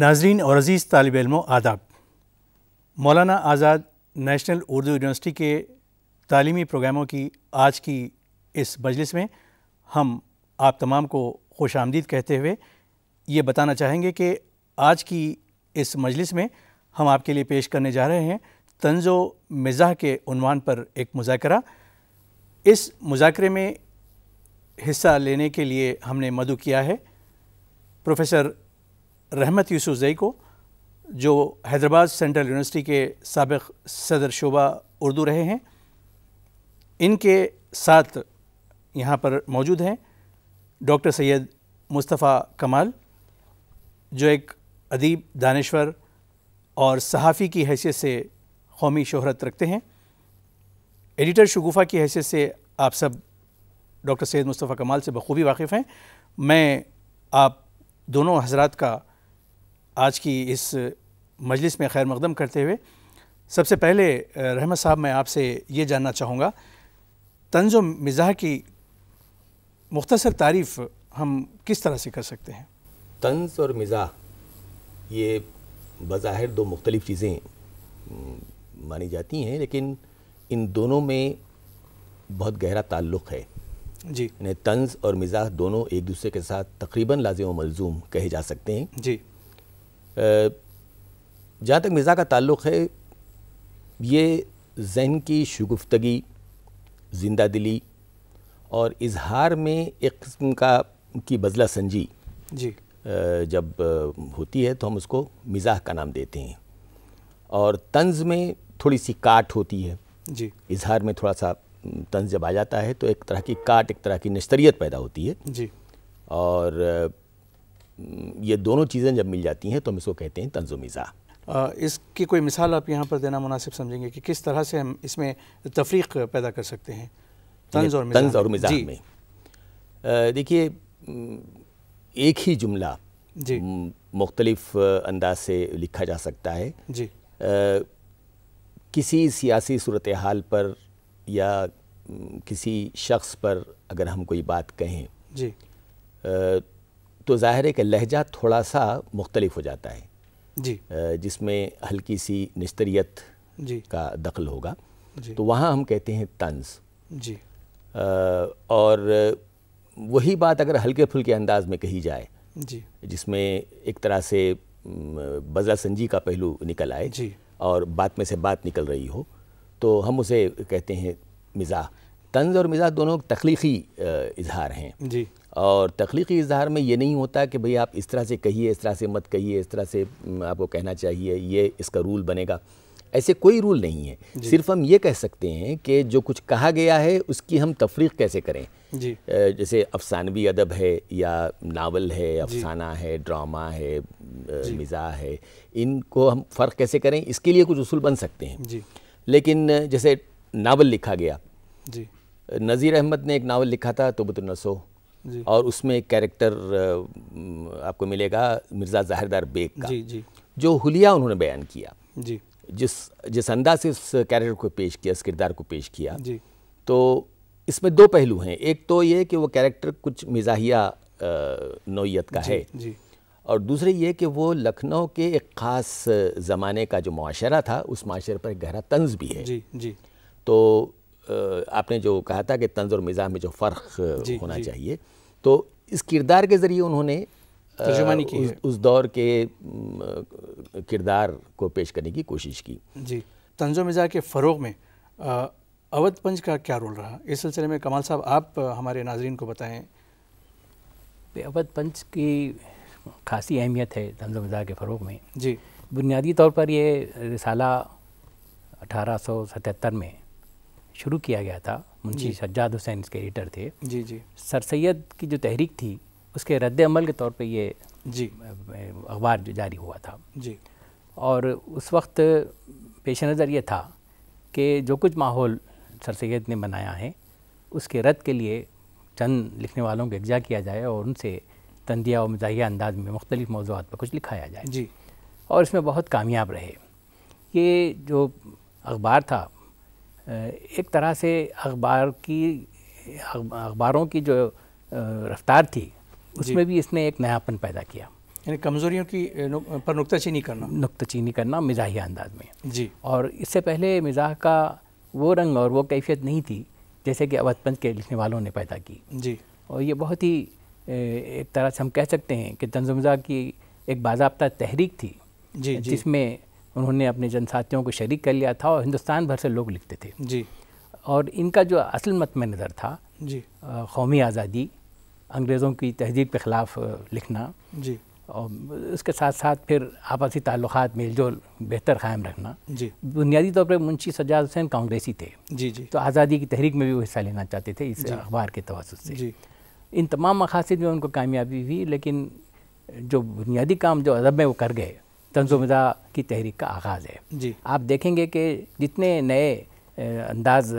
नाजरीन और अज़ीज़ तालब इलमों आदाब मौलाना आज़ाद नेशनल उर्दू यूनिवर्सिटी के तालीमी प्रोग्रामों की आज की इस मजलिस में हम आप तमाम को खुश आमदीद कहते हुए ये बताना चाहेंगे कि आज की इस मजलिस में हम आपके लिए पेश करने जा रहे हैं तंजो मिजा के उनवान पर एक मुजाकरा इस मुजाकरे में हिस्सा लेने के लिए हमने मदु किया है प्रोफेसर रहमत यूसुफ़ई को जो हैदराबाद सेंट्रल यूनिवर्सिटी के सबक सदर शोबा उर्दू रहे हैं इनके साथ यहाँ पर मौजूद हैं डॉक्टर सैयद मुस्तफ़ा कमाल जो एक अदीब दानश्वर और सहाफ़ी की हैसियत से कौमी शहरत रखते हैं एडिटर शगुफ़ा की हैसियत से आप सब डॉक्टर सैद मुस्तफ़ा कमाल से बखूबी वाकिफ़ हैं मैं आप दोनों हजरात का आज की इस मजलिस में खैर मकदम करते हुए सबसे पहले रहमत साहब मैं आपसे ये जानना चाहूँगा तंज मिज़ाह की मुख्तर तारीफ़ हम किस तरह से कर सकते हैं तंज और मिज़ाह ये बज़ाहिर दो मुख्तलिफ़ चीज़ें मानी जाती हैं लेकिन इन दोनों में बहुत गहरा ताल्लुक़ है जी तंज और मिज़ाह दोनों एक दूसरे के साथ तकरीबन लाजम मलजूम कहे जा सकते हैं जी जहाँ तक मिर्ज़ा का ताल्लुक़ है ये जहन की शगुफ्तगी ज़िंदा दिली और इजहार में एक किस्म का की बजला संजी जी जब होती है तो हम उसको मिज़ाह का नाम देते हैं और तंज में थोड़ी सी काट होती है जी इजहार में थोड़ा सा तंज जब आ जाता है तो एक तरह की काट एक तरह की नश्तरीत पैदा होती है जी और ये दोनों चीज़ें जब मिल जाती हैं तो हम इसको कहते हैं तंजुमिज़ा इसकी कोई मिसाल आप यहाँ पर देना मुनासिब समझेंगे कि किस तरह से हम इसमें तफरीक पैदा कर सकते हैं तंज और तंज और मिजाज में देखिए एक ही जुमला जी मुख्तलिफ अंदाज से लिखा जा सकता है जी आ, किसी सियासी सूरत हाल पर या किसी शख्स पर अगर हम कोई बात कहें जी आ, तो ज़ाहिर है कि लहजा थोड़ा सा मुख्तलिफ हो जाता है जी जिसमें हल्की सी निस्तरीत जी का दखल होगा जी तो वहाँ हम कहते हैं तंज जी आ, और वही बात अगर हल्के फुल्के अंदाज में कही जाए जी जिसमें एक तरह से बजा संजी का पहलू निकल आए जी और बात में से बात निकल रही हो तो हम उसे कहते हैं मिजा तंज और मिजा दोनों तख्लीकी इजहार हैं जी और तख्लीकी इजहार में ये नहीं होता कि भई आप इस तरह से कहिए इस तरह से मत कहिए इस तरह से आपको कहना चाहिए ये इसका रूल बनेगा ऐसे कोई रूल नहीं है सिर्फ हम ये कह सकते हैं कि जो कुछ कहा गया है उसकी हम तफरीक कैसे करें जी जैसे अफसानवी अदब है या नावल है अफसाना है ड्रामा है मिज़ा है इनको हम फ़र्क कैसे करें इसके लिए कुछ उसूल बन सकते हैं जी लेकिन जैसे नावल लिखा गया जी नज़ीर अहमद ने एक नावल लिखा था तो नसो और उसमें एक कैरेक्टर आपको मिलेगा मिर्ज़ा जाहिरदार बेग का जी, जी। जो हुलिया उन्होंने बयान किया जी जिस जिस अंदाज से उस कैरेक्टर को पेश किया उस किरदार को पेश किया जी तो इसमें दो पहलू हैं एक तो ये कि वो कैरेक्टर कुछ मिजाहिया नोयत का जी, है जी और दूसरे ये कि वो लखनऊ के एक ख़ास ज़माने का जो माशरा था उस माशरे पर गहरा तंज भी है जी जी तो आपने जो कहा था कि तंज और मिज़ाह में जो फ़र्क होना चाहिए तो इस किरदार के ज़रिए उन्होंने आ, की उस, उस दौर के किरदार को पेश करने की कोशिश की जी तंजो मिजा के फ़रोग में अवध पंच का क्या रोल रहा इस सिलसिले में कमाल साहब आप हमारे नाजरन को बताएं अवध पंच की खासी अहमियत है तंजो मिजा के फ़रोग में जी बुनियादी तौर पर ये रिसाला 1877 में शुरू किया गया था मुंशी सज्जाद हुसैन इसके एडिटर थे जी जी सर सैद की जो तहरीक थी उसके रद्द अमल के तौर पे ये जी अखबार जो जारी हुआ था जी और उस वक्त पेश नज़र ये था कि जो कुछ माहौल सर सैद ने बनाया है उसके रद्द के लिए चंद लिखने वालों को यकजा किया जाए और उनसे तंदिया और मजाहिया अंदाज में मुख्तलिफ़ मौजूद पर कुछ लिखाया जाए जी और इसमें बहुत कामयाब रहे ये जो अखबार था एक तरह से अखबार की अखबारों की जो रफ्तार थी उसमें भी इसने एक नयापन पैदा किया यानी कमज़ोरियों की नुक, पर नुकताचीनी करना नुकताचीनी करना मिजाही अंदाज में जी और इससे पहले मिजाह का वो रंग और वो कैफियत नहीं थी जैसे कि अवध पंथ के लिखने वालों ने पैदा की जी और ये बहुत ही एक तरह से हम कह सकते हैं कि मज़ा की एक बाबा तहरीक थी जी जिसमें उन्होंने अपने जनसाथियों को शरीक कर लिया था और हिंदुस्तान भर से लोग लिखते थे जी और इनका जो असल मत में नज़र था जी कौमी आज़ादी अंग्रेज़ों की तहजीब के ख़िलाफ़ लिखना जी और उसके साथ साथ फिर आपसी ताल्लुक मेल जोल बेहतर क़ायम रखना जी बुनियादी तौर पर मुंशी सज्जाद हुसैन कांग्रेसी थे जी जी तो आज़ादी की तहरीक में भी वो हिस्सा लेना चाहते थे इस अखबार के तवसत से जी इन तमाम मकासद में उनको कामयाबी हुई लेकिन जो बुनियादी काम जो अदब में वो कर गए तंजुमदा की तहरीक का आगाज़ है जी आप देखेंगे कि जितने नए अंदाज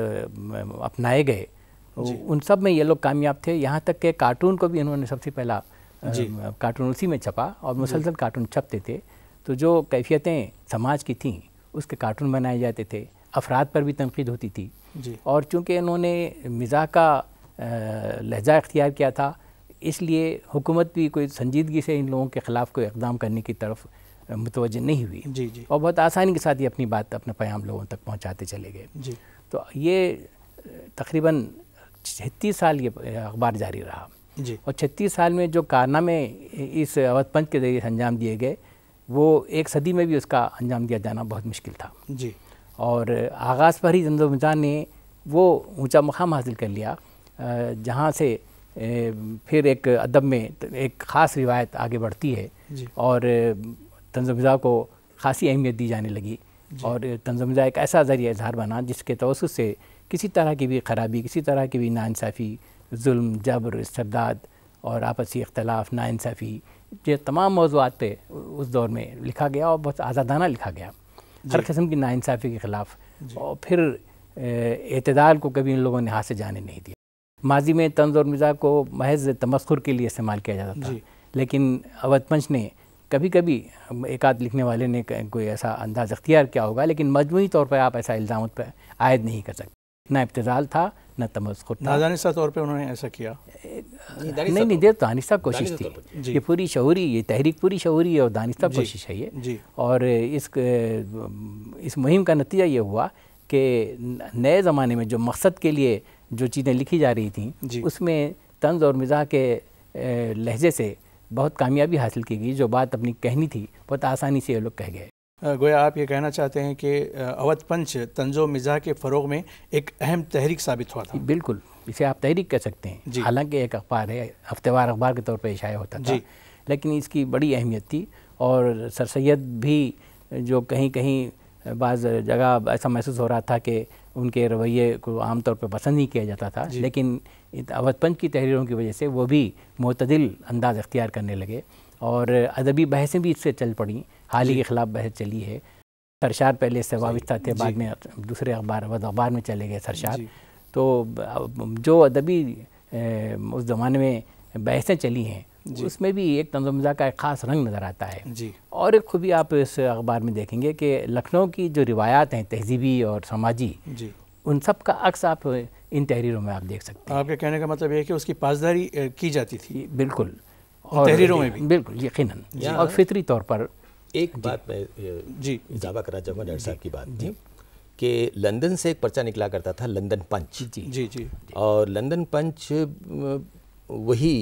अपनाए गए उन सब में ये लोग कामयाब थे यहाँ तक के कार्टून को भी इन्होंने सबसे पहला कार्टून उसी में छपा और मुसलसल कार्टून छपते थे तो जो कैफियतें समाज की थीं उसके कार्टून बनाए जाते थे अफराद पर भी तनकीद होती थी और चूँकि इन्होंने मिजा का लहजा इख्तियार किया था इसलिए हुकूमत भी कोई संजीदगी से इन लोगों के ख़िलाफ़ कोई इकदाम करने की तरफ मुतवजह नहीं हुई जी जी और बहुत आसानी के साथ ये अपनी बात अपना पैम लोगों तक पहुँचाते चले गए जी तो ये तकरीबन छत्तीस साल ये अखबार जारी रहा जी और छत्तीस साल में जो कारनामे इस अवध पंच के जरिए अंजाम दिए गए वो एक सदी में भी उसका अंजाम दिया जाना बहुत मुश्किल था जी और आगाज़ पर ही जमजमजान ने वो ऊंचा मुकाम हासिल कर लिया जहाँ से फिर एक अदब में एक ख़ास रिवायत आगे बढ़ती है और तंजमज़ा को खासी अहमियत दी जाने लगी और तंजमज़ा एक ऐसा ज़रिया इजहार बना जिसके तवसत से किसी तरह की भी खराबी किसी तरह की भी नाानसाफ़ी जुल्म जबर सरदाद और आपसी इख्तलाफ नाानसाफ़ी ये तमाम मौजूद पे उस दौर में लिखा गया और बहुत आज़ादाना लिखा गया हर किस्म की नाानसाफ़ी के ख़िलाफ़ और फिर अतदाल को कभी इन लोगों ने हाथ से जाने नहीं दिया माजी में तंज और मिज़ा को महज तमस्कुर के लिए इस्तेमाल किया जाता था लेकिन अवध पंच ने कभी कभी एक आध लिखने वाले ने कोई ऐसा अंदाज अख्तियार किया होगा लेकिन मजमू तौर पर आप ऐसा इल्ज़ाम पर आयद नहीं कर सकते ना इब्तजाल था न तमस्कुर था दानिशा तौर पर उन्होंने ऐसा किया नहीं नहीं तो- देर दानिशा कोशिश थी ये पूरी शहूरी ये तहरीक पूरी शहूरी और दानिशा कोशिश है ये और इस इस मुहिम का नतीजा ये हुआ कि नए ज़माने में जो मकसद के लिए जो चीज़ें लिखी जा रही थी उसमें तंज और मिजा के लहजे से बहुत कामयाबी हासिल की गई जो बात अपनी कहनी थी बहुत आसानी से ये लोग कह गए गोया आप ये कहना चाहते हैं कि अवध पंच तंजो मिज़ा के फ़रोग में एक अहम तहरीक साबित हुआ था बिल्कुल इसे आप तहरीक कह सकते हैं हालांकि एक अखबार है हफ्तेवार अखबार के तौर पर इशाया होता था लेकिन इसकी बड़ी अहमियत थी और सर सैद भी जो कहीं कहीं बाज़ जगह ऐसा महसूस हो रहा था कि उनके रवैये को आमतौर पर पसंद नहीं किया जाता था लेकिन अवधपन की तहरीरों की वजह से वो भी मतदिल अंदाज़ अख्तियार करने लगे और अदबी बहसें भी इससे चल पड़ी हाल ही के ख़िलाफ़ बहस चली है सरशार पहले इससे वाबस्ता थे बाद में दूसरे अखबार अवध अखबार में चले गए सरशार तो जो अदबी उस ज़माने में बहसें चली हैं उसमें भी एक तंजमजा का एक ख़ास रंग नज़र आता है जी और एक खूबी आप इस अखबार में देखेंगे कि लखनऊ की जो रिवायात हैं तहजीबी और समाजी जी उन सब का अक्स आप इन तहरीरों में आप देख सकते हैं आपके कहने का मतलब यह है कि उसकी पासदारी की जाती थी बिल्कुल और तहरीरों में भी बिल्कुल यकीन और फितरी तौर पर एक बात मैं जी इजाफा करना चाहूँगा डॉक्टर साहब की बात जी कि लंदन से एक पर्चा निकला करता था लंदन पंच जी जी जी और लंदन पंच वही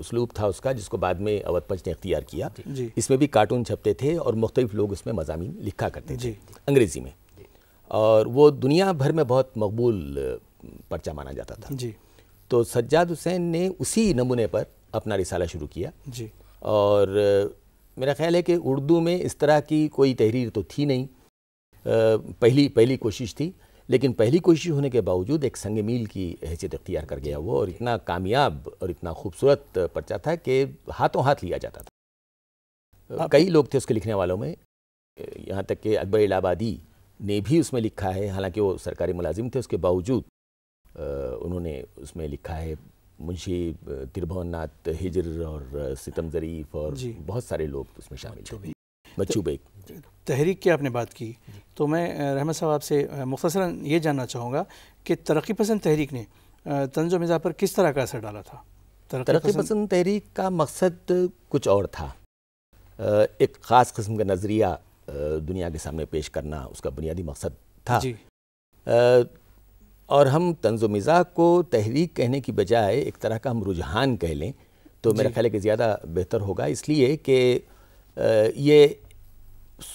उसलूब था उसका जिसको बाद में अवध पंच ने अख्तियार किया इसमें भी कार्टून छपते थे और मुख्तलिफ लोग उसमें मजामी लिखा करते थे अंग्रेज़ी में और वो दुनिया भर में बहुत मकबूल पर्चा माना जाता था जी तो सज्जाद हुसैन ने उसी नमूने पर अपना रिसाला शुरू किया जी और मेरा ख्याल है कि उर्दू में इस तरह की कोई तहरीर तो थी नहीं पहली पहली कोशिश थी लेकिन पहली कोशिश होने के बावजूद एक संग मील की हैसियत अख्तियार कर गया वो और इतना कामयाब और इतना खूबसूरत पर्चा था कि हाथों हाथ लिया जाता था कई लोग थे उसके लिखने वालों में यहाँ तक कि अकबर इलाहाबादी ने भी उसमें लिखा है हालांकि वो सरकारी मुलाजिम थे उसके बावजूद उन्होंने उसमें लिखा है मुंशी त्रिभुवन नाथ हिजर और सितम जरीफ और बहुत सारे लोग उसमें शामिल थे बच्चू तो बेग तहरीक की आपने बात की तो मैं रहमत साहब आपसे मुख्तसरा ये जानना चाहूँगा कि तरक्की पसंद तहरीक ने तंजो मिज़ा पर किस तरह का असर डाला था तरक्की पसंद, पसंद तहरीक का मकसद कुछ और था एक ख़ास कस्म का नज़रिया दुनिया के सामने पेश करना उसका बुनियादी मकसद था आ, और हम तंज मिजाक को तहरीक कहने की बजाय एक तरह का हम रुझान कह लें तो मेरा ख्याल है कि ज़्यादा बेहतर होगा इसलिए कि ये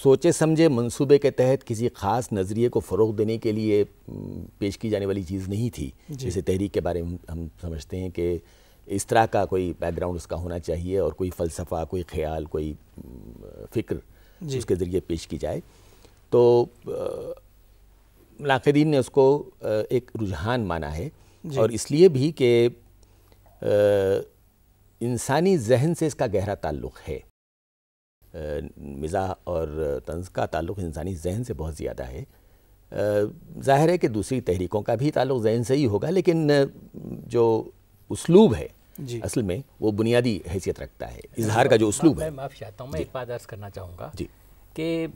सोचे समझे मंसूबे के तहत किसी ख़ास नज़रिए को फ़रोग देने के लिए पेश की जाने वाली चीज़ नहीं थी जैसे तहरीक के बारे में हम समझते हैं कि इस तरह का कोई बैकग्राउंड उसका होना चाहिए और कोई फ़लसफ़ा कोई ख्याल कोई फ़िक्र उसके ज़रिए पेश की जाए तो नाकदीन ने उसको एक रुझान माना है और इसलिए भी कि इंसानी जहन से इसका गहरा ताल्लुक़ है मिजा और तंज का ताल्लुक़ इंसानी जहन से बहुत ज़्यादा है ज़ाहिर है कि दूसरी तहरीकों का भी ताल्लुक़ जहन से ही होगा लेकिन जो उसलूब है असल में वो बुनियादी हैसियत रखता है इजहार का जो उसलूब है मैं माफ़ चाहता हूँ मैं एक बात अर्ज करना चाहूँगा जी कि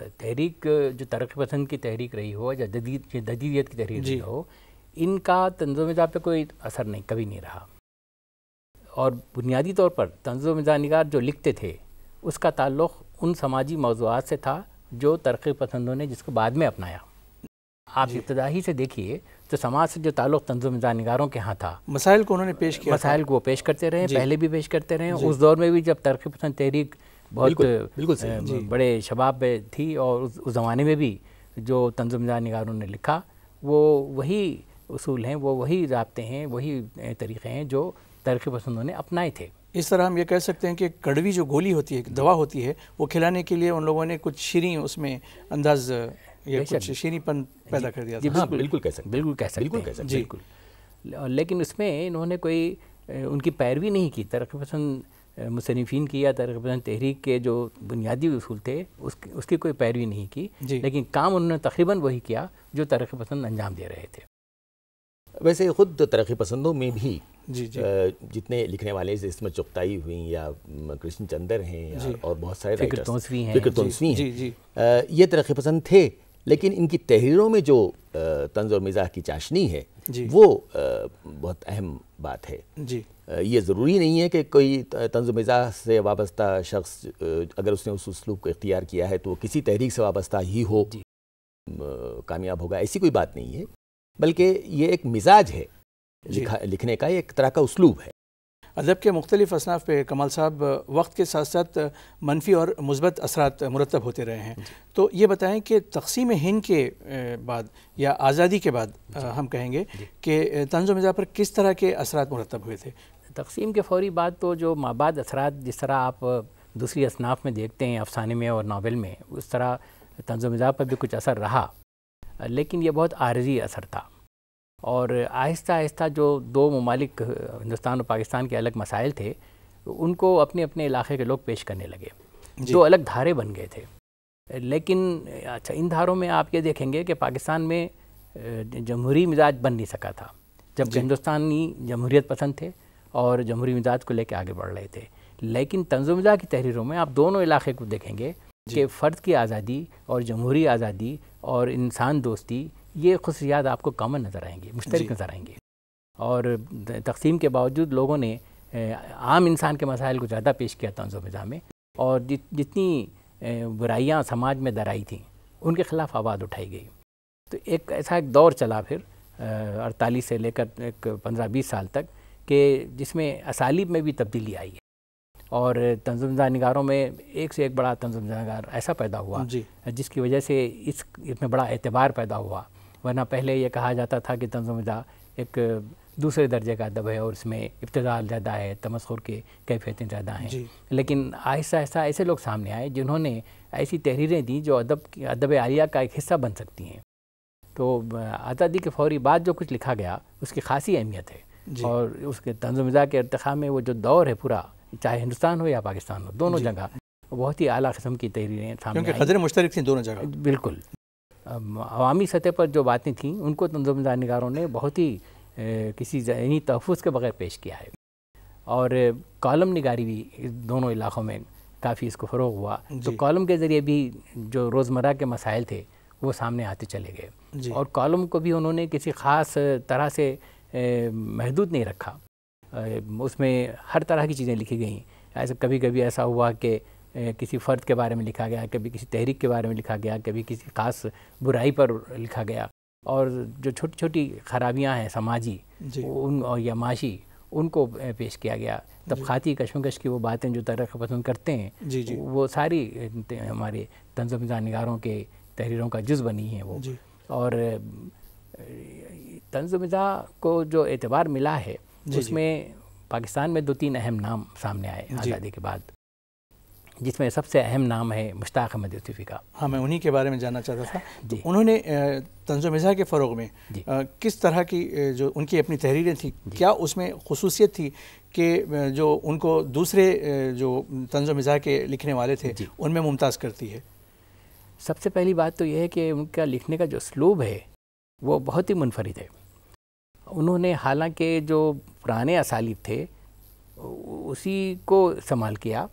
तहरीक जो तरक् पसंद की तहरीक रही हो या जदीदियत की तहरीक रही हो इनका तंजो मिजाज पर कोई असर नहीं कभी नहीं रहा और बुनियादी तौर पर तंजो नगार जो लिखते थे उसका ताल्लुक़ उन समाजी मौजूद से था जो तरक् पसंदों ने जिसको बाद में अपनाया आप इब्तदाही से देखिए तो समाज से जो ताल्लुक तंजुमदार निगारों के यहाँ था मसाइल को उन्होंने पेश किया मसाइल को वो पेश करते रहे पहले भी पेश करते रहे उस दौर में भी जब तरक्की पसंद तहरीक बहुत बिल्कुल, बड़े शबाब थी और उस, ज़माने में भी जो तंजुमदार निगारों ने लिखा वो वही उसूल हैं वो वही रबते हैं वही तरीक़े हैं जो तरक्की पसंदों ने अपनाए थे इस तरह हम ये कह सकते हैं कि कड़वी जो गोली होती है दवा होती है वो खिलाने के लिए उन लोगों ने कुछ शीरी उसमें अंदाज लेकिन उसमें इन्होंने कोई उनकी पैरवी नहीं की पसंद मुसनफिन की या पसंद तहरीक के जो बुनियादी असूल थे उसकी उसकी कोई पैरवी नहीं की लेकिन काम उन्होंने तकरीबन वही किया जो तरक़ पसंद अंजाम दे रहे थे वैसे ख़ुद तरक्की तो पसंदों में भी जी जी जितने लिखने वाले इसमें चुपताई हुई या कृष्ण चंदर हैं और बहुत सारे फिक्र तौसवी हैं फिक्र तौसवी हैं ये तरक्की पसंद थे लेकिन इनकी तहरीरों में जो तंज और मिजाह की चाशनी है वो बहुत अहम बात है जी ये ज़रूरी नहीं है कि कोई तंज मिजाज से वाबस्ता शख्स अगर उसने उस उसलूब को इख्तियार किया है तो वो किसी तहरीक से वाबस्ता ही हो कामयाब होगा ऐसी कोई बात नहीं है बल्कि ये एक मिजाज है लिखा लिखने का एक तरह का उसलूब है अदब के मुख्तलिफ असनाफ पे कमाल साहब वक्त के साथ साथ मनफी और मुस्बत असरात मुरतब होते रहे हैं तो ये बताएं कि तकसीम हिंद के बाद या आज़ादी के बाद हम कहेंगे कि तंज मिज़ा पर किस तरह के असरात मुरतब हुए थे तकसीम के फ़ौरी बाद तो जो माबाद असरात जिस तरह आप दूसरी असनाफ में देखते हैं अफसाने में और नावल में उस तरह तंज मिज़ा पर भी कुछ असर रहा लेकिन यह बहुत आरजी असर था और आहिस्ता आहिस्ता जो दो ममालिक हिंदुस्तान और पाकिस्तान के अलग मसाइल थे उनको अपने अपने इलाके के लोग पेश करने लगे जो अलग धारे बन गए थे लेकिन अच्छा इन धारों में आप ये देखेंगे कि पाकिस्तान में जमहूरी मिजाज बन नहीं सका था जब हिंदुस्तानी जमहूरीत पसंद थे और जमहूरी मिजाज को लेकर आगे बढ़ रहे थे लेकिन तंजुमिजा की तहरीरों में आप दोनों इलाके को देखेंगे कि फ़र्द की आज़ादी और जमहूरी आज़ादी और इंसान दोस्ती ये खसूसियात आपको कॉमन नज़र आएंगी मुश्तरक नज़र आएंगी और तकसीम के बावजूद लोगों ने आम इंसान के मसाइल को ज़्यादा पेश किया तंज मिज़ा में और जितनी बुराइयाँ समाज में दराई थी उनके ख़िलाफ़ आवाज़ उठाई गई तो एक ऐसा एक दौर चला फिर अड़तालीस से लेकर एक पंद्रह बीस साल तक कि जिसमें असालिब में भी तब्दीली आई है और तंजुमजा नगारों में एक से एक बड़ा तंजुमजा नगार ऐसा पैदा हुआ जिसकी वजह से इस इसमें बड़ा एतबार पैदा हुआ वरना पहले ये कहा जाता था कि मज़ा एक दूसरे दर्जे का अदब है और इसमें इब्तदाल ज़्यादा है तमस्खुर के कैफियतें ज़्यादा हैं लेकिन आहिस्ता आहिस्ता ऐसे लोग सामने आए जिन्होंने ऐसी तहरीरें दी जो अदब अदब आलिया का एक हिस्सा बन सकती हैं तो आज़ादी के फौरी बाद जो कुछ लिखा गया उसकी खासी अहमियत है और उसके मज़ा के अरत में वो जो दौर है पूरा चाहे हिंदुस्तान हो या पाकिस्तान हो दोनों जगह बहुत ही अली कस्म की तहरीरें सामने मुश्तर थी दोनों जगह बिल्कुल अवामी सतह पर जो बातें थीं उनको तंजुमदार निगारों ने बहुत ही किसी जहनी तहफ़ के बगैर पेश किया है और कॉलम निगारी भी दोनों इलाक़ों में काफ़ी इसको फ़रोग हुआ तो कॉलम के ज़रिए भी जो रोज़मर्रा के मसाइल थे वो सामने आते चले गए और कॉलम को भी उन्होंने किसी ख़ास तरह से महदूद नहीं रखा उसमें हर तरह की चीज़ें लिखी गई ऐसे कभी कभी ऐसा हुआ कि किसी फ़र्द के बारे में लिखा गया कभी किसी तहरीक के बारे में लिखा गया कभी किसी ख़ास बुराई पर लिखा गया और जो छोटी छोटी खराबियां हैं समाजी उन और या माशी उनको पेश किया गया तबखाती कशमकश की वो बातें जो तरक पसंद करते हैं जी जी। वो सारी हमारे तंजमजा नगारों के तहरीरों का जुज़ बनी है वो और तंजमजा को जो एतबार मिला है उसमें पाकिस्तान में दो तीन अहम नाम सामने आए आज़ादी के बाद जिसमें सबसे अहम नाम है मुश्ताक अहमद यूसुफ़ी का हाँ मैं उन्हीं के बारे में जानना चाहता था जी तो उन्होंने तंज मिज़ा के फ़रोग में आ, किस तरह की जो उनकी अपनी तहरीरें थी क्या उसमें खसूसियत थी कि जो उनको दूसरे जो तंज मिज़ा के लिखने वाले थे उनमें मुमताज़ करती है सबसे पहली बात तो यह है कि उनका लिखने का जो स्लूब है वो बहुत ही मुनफरद है उन्होंने हालांकि जो पुराने असालिब थे उसी को इस्तेमाल किया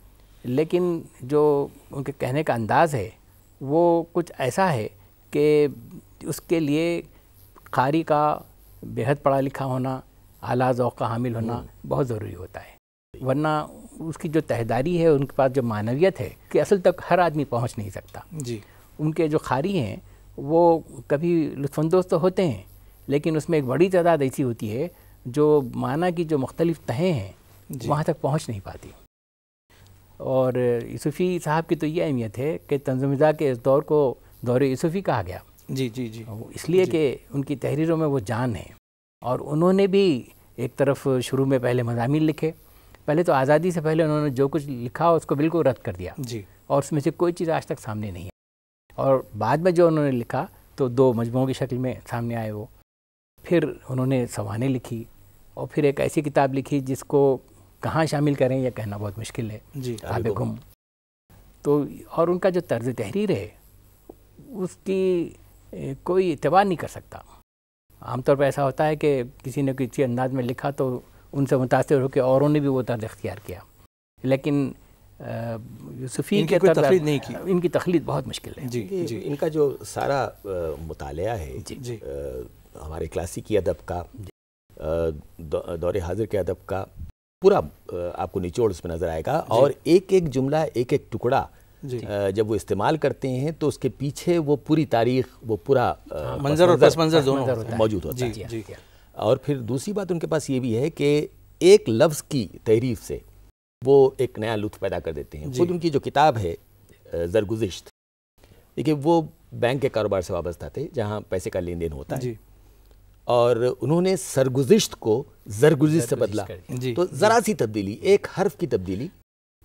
लेकिन जो उनके कहने का अंदाज़ है वो कुछ ऐसा है कि उसके लिए खारी का बेहद पढ़ा लिखा होना आला ओक़ का हामिल होना हम्म। बहुत ज़रूरी होता है वरना उसकी जो तहदारी है उनके पास जो मानवियत है कि असल तक हर आदमी पहुंच नहीं सकता जी उनके जो खारी हैं वो कभी लुफानंदोज तो होते हैं लेकिन उसमें एक बड़ी तादाद ऐसी होती है जो माना की जो मुख्तलिफ़ तहें हैं वहाँ तक पहुँच नहीं पाती और यूसुफ़ी साहब की तो ये अहमियत है कि तंजमदा के इस दौर को दौर यूसुफ़ी कहा गया जी जी जी इसलिए कि उनकी तहरीरों में वो जान है और उन्होंने भी एक तरफ शुरू में पहले मजामी लिखे पहले तो आज़ादी से पहले उन्होंने जो कुछ लिखा उसको बिल्कुल रद्द कर दिया जी और उसमें से कोई चीज़ आज तक सामने नहीं आई और बाद में जो उन्होंने लिखा तो दो मजमुओं की शक्ल में सामने आए वो फिर उन्होंने सवानें लिखी और फिर एक ऐसी किताब लिखी जिसको कहाँ शामिल करें यह कहना बहुत मुश्किल है जी गुम तो और उनका जो तर्ज तहरीर है उसकी कोई इतवा नहीं कर सकता आमतौर पर ऐसा होता है कि किसी ने किसी अंदाज में लिखा तो उनसे मुतासर होकर औरों ने भी वो तर्ज अख्तियार किया लेकिन यूसुफी के तर्ज नहीं की हाँ, इनकी तखलीद बहुत मुश्किल है जी जी इनका जो सारा मुताल है जी, जी। आ, हमारे क्लासिकी अदब का दौर हाजिर के अदब का पूरा आपको निचोड़ उसमें नजर आएगा और एक एक जुमला एक एक टुकड़ा जब वो इस्तेमाल करते हैं तो उसके पीछे वो पूरी तारीख वो पूरा हाँ, मंजर और मंजर दोनों मौजूद होता है और फिर दूसरी बात उनके पास ये भी है कि एक लफ्ज़ की तहरीफ से वो एक नया लुत्फ पैदा कर देते हैं खुद उनकी जो किताब है जरगुजिश्त देखिए वो बैंक के कारोबार से वाबस्ता थे जहाँ पैसे का लेन देन होता है और उन्होंने सरगुजिश्त को जरगुजिश से बदला तो ज़रा सी तब्दीली एक हर्फ की तब्दीली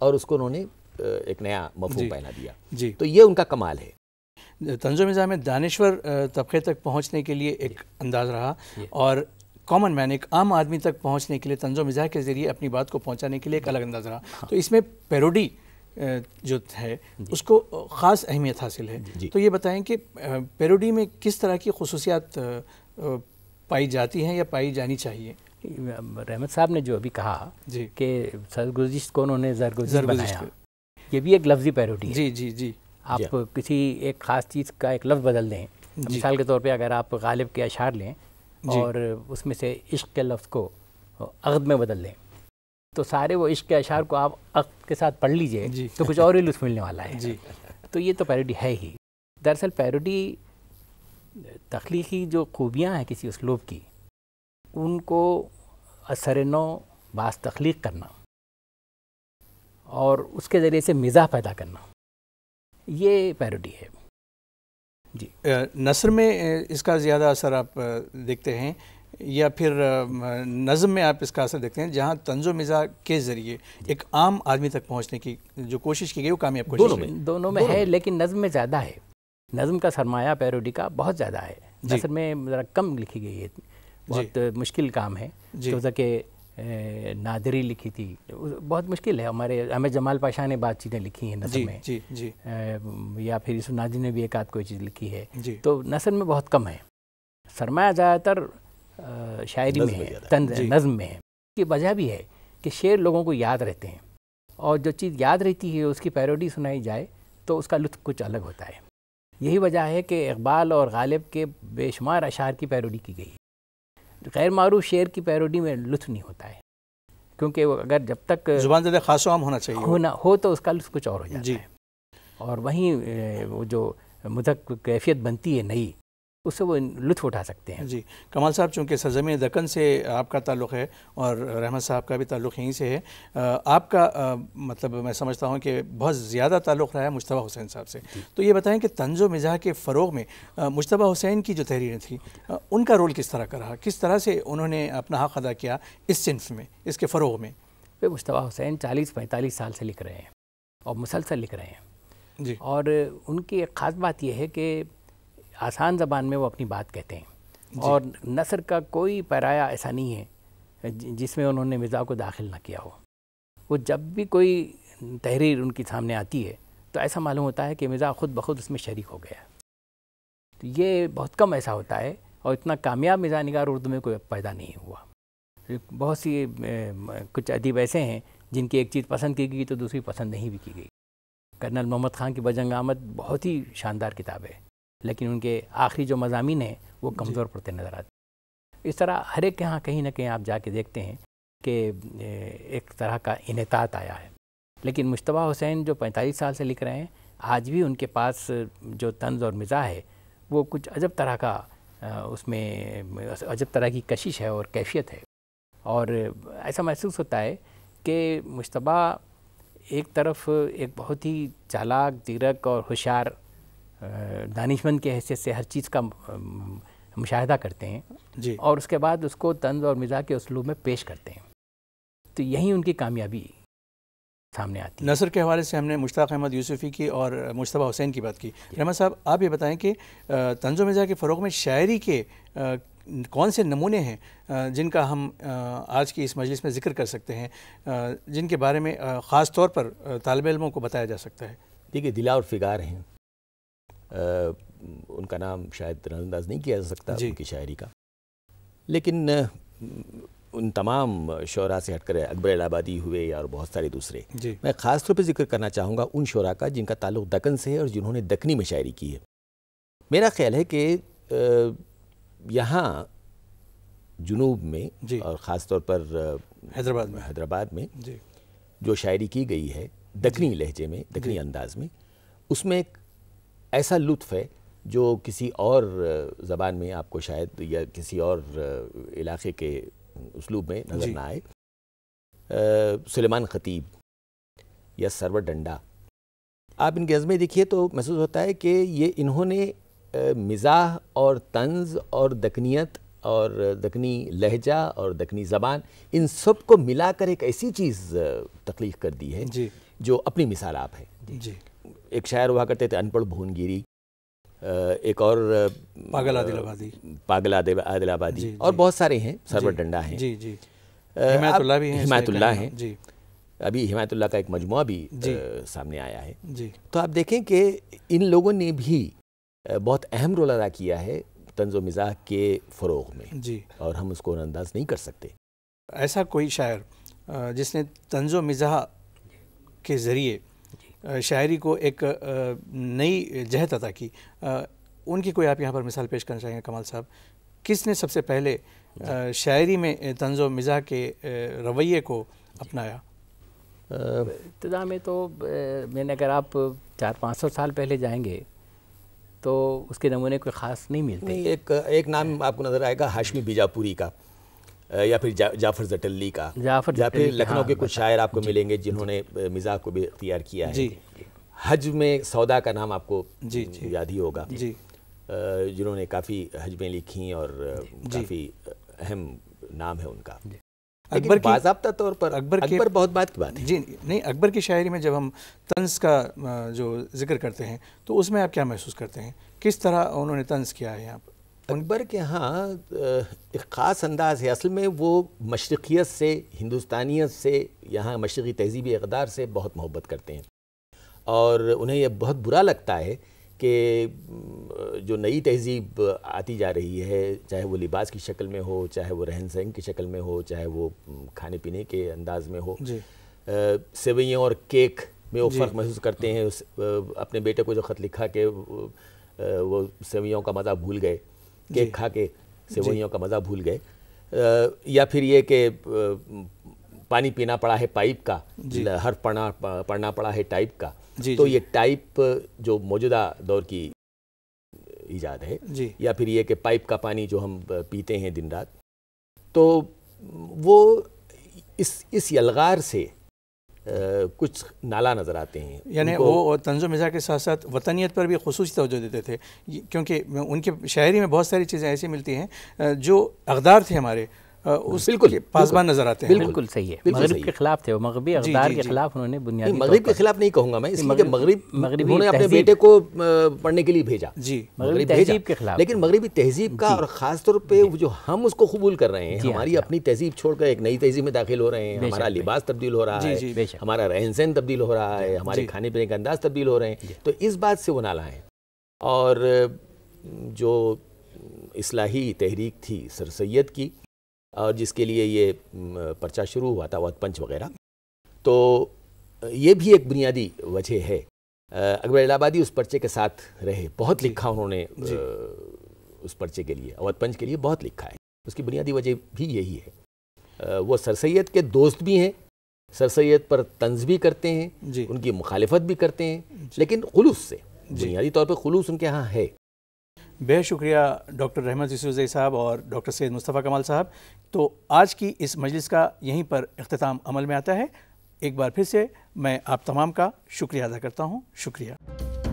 और उसको उन्होंने एक नया मफहम पहना दिया जी तो ये उनका कमाल है तंजो मिज़ा में दानश्वर तबके तक पहुंचने के लिए एक अंदाज रहा और कॉमन मैन एक आम आदमी तक पहुंचने के लिए तंजो मिज़ा के ज़रिए अपनी बात को पहुंचाने के लिए एक अलग अंदाज रहा हाँ। तो इसमें पैरोडी जो है उसको ख़ास अहमियत हासिल है तो ये बताएं कि पैरोडी में किस तरह की खसूसियात पाई जाती हैं या पाई जानी चाहिए रहमत साहब ने जो अभी कहा जी कि सरगुजिश को उन्होंने जरगुजिश बनाया ये भी एक लफ्जी पैरोटी है जी जी जी आप जी। किसी एक ख़ास चीज़ का एक लफ्ज़ बदल दें मिसाल के तौर पे अगर आप गालिब के अशार लें और उसमें से इश्क के लफ्ज़ को अगद में बदल दें तो सारे वो इश्क के अशार को आप अगद के साथ पढ़ लीजिए तो कुछ और ही लुत्फ मिलने वाला है जी तो ये तो पैरोडी है ही दरअसल पैरोडी तख्लीकी जो खूबियाँ हैं किसी उसलूब की उनको असर नो बास तख्लीक करना और उसके ज़रिए से मिजा पैदा करना ये पैरोडी है जी नसर में इसका ज़्यादा असर आप देखते हैं या फिर नज़म में आप इसका असर देखते हैं जहाँ तंज मिज़ा के ज़रिए एक आम आदमी तक पहुँचने की जो कोशिश की गई वो कामयाब कोशिश दोनों में दोनों में है लेकिन नज़म में ज़्यादा है नज़म का सरमाया पैरोडी का बहुत ज़्यादा है नसर में ज़रा कम लिखी गई है बहुत मुश्किल काम है तो के नादरी लिखी थी बहुत मुश्किल है हमारे हमें जमाल पाशाह ने बात चीज़ें लिखी हैं नसर में जी, जी। या फिर इस नाजी ने भी एक आध कोई चीज़ लिखी है तो नसर में बहुत कम है सरमाया ज़्यादातर शायरी में है तंज नज़म में है की वजह भी है कि शेर लोगों को याद रहते हैं और जो चीज़ याद रहती है उसकी पैरोडी सुनाई जाए तो उसका लुत्फ कुछ अलग होता है यही वजह है कि इकबाल और गालिब के बेशुमार अशार की पैरोडी की गई है गैर शेर की पैरोडी में लुत्फ नहीं होता है क्योंकि वो अगर जब तक जुबान ज़्यादा खास आम होना चाहिए होना हो तो उसका लुत्फ कुछ और हो जाता है और वहीं वो जो मुदक कैफियत बनती है नई उससे वो लुत्फ उठा सकते हैं जी कमाल साहब चूँकि सरजमी दक्कन से आपका ताल्लुक़ है और रहमत साहब का भी ताल्लुक़ यहीं से है आपका आ, मतलब मैं समझता हूँ कि बहुत ज़्यादा ताल्लुक़ रहा है मुशतबा हुसैन साहब से तो ये बताएं कि तंजो मिजा के फ़रोग में मुशतबा हुसैन की जो तहरीरें थी आ, उनका रोल किस तरह का रहा किस तरह से उन्होंने अपना हक़ अदा किया इस सिंफ में इसके फ़रोग में वे मुशतबा हुसैन चालीस पैंतालीस साल से लिख रहे हैं और मुसलसल लिख रहे हैं जी और उनकी एक ख़ास बात यह है कि आसान ज़बान में वो अपनी बात कहते हैं और नसर का कोई पराया ऐसा नहीं है जिसमें उन्होंने मिज़ा को दाखिल ना किया हो वो जब भी कोई तहरीर उनके सामने आती है तो ऐसा मालूम होता है कि मिज़ा खुद ब खुद उसमें शरीक हो गया तो ये बहुत कम ऐसा होता है और इतना कामयाब मिज़ा निगार उर्दू में कोई पैदा नहीं हुआ बहुत सी कुछ अदीब ऐसे हैं जिनकी एक चीज़ पसंद की गई तो दूसरी पसंद नहीं भी की गई कर्नल मोहम्मद ख़ान की बजंग आमद बहुत ही शानदार किताब है लेकिन उनके आखिरी जो मजामी हैं वो कमज़ोर पड़ते नज़र आते इस तरह हर एक यहाँ कहीं ना कहीं आप जाके देखते हैं कि एक तरह का इनतात आया है लेकिन मुशतबा हुसैन जो 45 साल से लिख रहे हैं आज भी उनके पास जो तंज और मिज़ा है वो कुछ अजब तरह का उसमें अजब तरह की कशिश है और कैफियत है और ऐसा महसूस होता है कि मुशतबा एक तरफ एक बहुत ही चालाक दीरक और होशियार दानिशमंद के हैसियत से हर चीज़ का मुशाह करते हैं जी और उसके बाद उसको तंज और मिज़ा के उसलूब में पेश करते हैं तो यही उनकी कामयाबी सामने आती है नसर के हवाले से हमने मुश्ताक अहमद यूसुफ़ी की और मुशतबा हुसैन की बात की रहमत साहब आप ये बताएं कि तंज मिज़ा के फ़रोग में शायरी के कौन से नमूने हैं जिनका हम आज की इस मजलिस में ज़िक्र कर सकते हैं जिनके बारे में ख़ास तौर पर तालब इलमों को बताया जा सकता है देखिए दिला और फिगार हैं उनका नाम शायद नजरअंदाज नहीं किया जा सकता उनकी शायरी का लेकिन उन तमाम शरा से हटकर अकबर इलाहाबादी हुए और बहुत सारे दूसरे मैं ख़ास तौर पर जिक्र करना चाहूँगा उन शुरा का जिनका ताल्लुक दक्कन से है और जिन्होंने दक्कनी में शायरी की है मेरा ख्याल है कि यहाँ जुनूब में और ख़ास तौर पर हैदराबाद में हैदराबाद में जो शायरी की गई है दखनी लहजे में दखनी अंदाज में उसमें एक ऐसा लुत्फ है जो किसी और ज़बान में आपको शायद या किसी और इलाके के उसलूब में नज़र ना आए सुलेमान ख़तीब या सरवर डंडा आप इनके अजमे देखिए तो महसूस होता है कि ये इन्होंने मिजाह और तंज और दकनीत और दकनी लहजा और दकनी ज़बान इन सब को मिलाकर एक ऐसी चीज़ तख्लीक कर दी है जो अपनी मिसाल आप है जी एक शायर हुआ करते थे अनपढ़ भुवनगिरी एक और पागल आदिलाबादी पागल आदिलाबादी और बहुत सारे हैं सरवर डंडा हैं जी जी हिमायतुल्ला भी हैं हिमायतुल्ला हैं जी अभी हिमायतुल्ला का एक मजमु भी सामने आया है जी तो आप देखें कि इन लोगों ने भी बहुत अहम रोल अदा किया है तंज मिजाज के फ़रोग में जी और हम उसको अंदाज नहीं कर सकते ऐसा कोई शायर जिसने तंज मिजाज के ज़रिए शायरी को एक नई जहत अदा की उनकी कोई आप यहाँ पर मिसाल पेश करना चाहेंगे कमाल साहब किसने सबसे पहले शायरी में तंज मिज़ा के रवैये को अपनाया इब्तदा में तो मैंने अगर आप चार पाँच सौ साल पहले जाएंगे तो उसके नमूने कोई ख़ास नहीं मिलते नहीं, एक एक नाम आपको नज़र आएगा हाशमी बीजापुरी का या फिर जा, जाफर जटली का जाफर या फिर लखनऊ के कुछ अच्छा। शायर आपको मिलेंगे जिन्होंने मिजाज को भी तैयार किया है हज में सौदा का नाम आपको जी, जी, याद ही होगा जी जिन्होंने काफ़ी हजमें लिखी और काफ़ी अहम नाम है उनका अकबर बाबा तौर पर अकबर अकबर बहुत बात की बात है जी नहीं अकबर की शायरी में जब हम तंज का जो जिक्र करते हैं तो उसमें आप क्या महसूस करते हैं किस तरह उन्होंने तंज किया है यहाँ पर अकबर के यहाँ एक ख़ास अंदाज है असल में वो मशरक़ीत से हिंदुस्तानियत से यहाँ मशरक़ी तहजीबी इकदार से बहुत मोहब्बत करते हैं और उन्हें यह बहुत बुरा लगता है कि जो नई तहजीब आती जा रही है चाहे वो लिबास की शक्ल में हो चाहे वो रहन सहन की शक्ल में हो चाहे वो खाने पीने के अंदाज में हो सेवैयों और केक में वो फ़र्क महसूस करते हैं उस अपने बेटे को जो ख़त लिखा कि वो सेवैयों का मज़ा भूल गए केक खा के सेवैयों का मज़ा भूल गए या फिर ये कि पानी पीना पड़ा है पाइप का हर पढ़ना पढ़ना पड़ा है टाइप का जी, तो जी. ये टाइप जो मौजूदा दौर की ईजाद है जी. या फिर ये कि पाइप का पानी जो हम पीते हैं दिन रात तो वो इस इस यलगार से कुछ नाला नज़र आते हैं यानी वो तंजो मिज़ा के साथ साथ वतनीत पर भी खसूस तोजह देते थे क्योंकि उनके शायरी में बहुत सारी चीज़ें ऐसी मिलती हैं जो अकदार थे हमारे उस हाँ। नजर आते हैं बिल्कुल सही है मगरब के खिलाफ नहीं कहूँगा मैं इसलिए मगरब मगरबी उन्होंने अपने बेटे को पढ़ने के लिए भेजा जी मगरबी तहजीब के खिलाफ लेकिन मगरबी तहजीब का और ख़ासतौर पर जो हम उसको कबूल कर रहे हैं हाँ, हमारी हाँ। अपनी तहजीब छोड़कर एक नई तहजीब में दाखिल हो रहे हैं हमारा लिबास तब्दील हो रहा है हमारा रहन सहन तब्दील हो रहा है हमारे खाने पीने का अंदाज तब्दील हो रहे हैं तो इस बात से वो नाला है और जो इसलाही तहरीक थी सर सैद की और जिसके लिए ये पर्चा शुरू हुआ था वत पंच वगैरह तो ये भी एक बुनियादी वजह है अकबर इलाहाबादी उस पर्चे के साथ रहे बहुत लिखा उन्होंने उस पर्चे के लिए अवध पंच के लिए बहुत लिखा है उसकी बुनियादी वजह भी यही है वो सर सैद के दोस्त भी हैं सर सैद पर तंज भी करते हैं उनकी मुखालफत भी करते हैं लेकिन खुलूस से बुनियादी तौर पर खुलूस उनके यहाँ है बेहद शुक्रिया डॉक्टर रहमत यूसुजई साहब और डॉक्टर सैद मुस्तफ़ा कमाल साहब तो आज की इस मजलिस का यहीं पर अख्ताम अमल में आता है एक बार फिर से मैं आप तमाम का शुक्रिया अदा करता हूँ शुक्रिया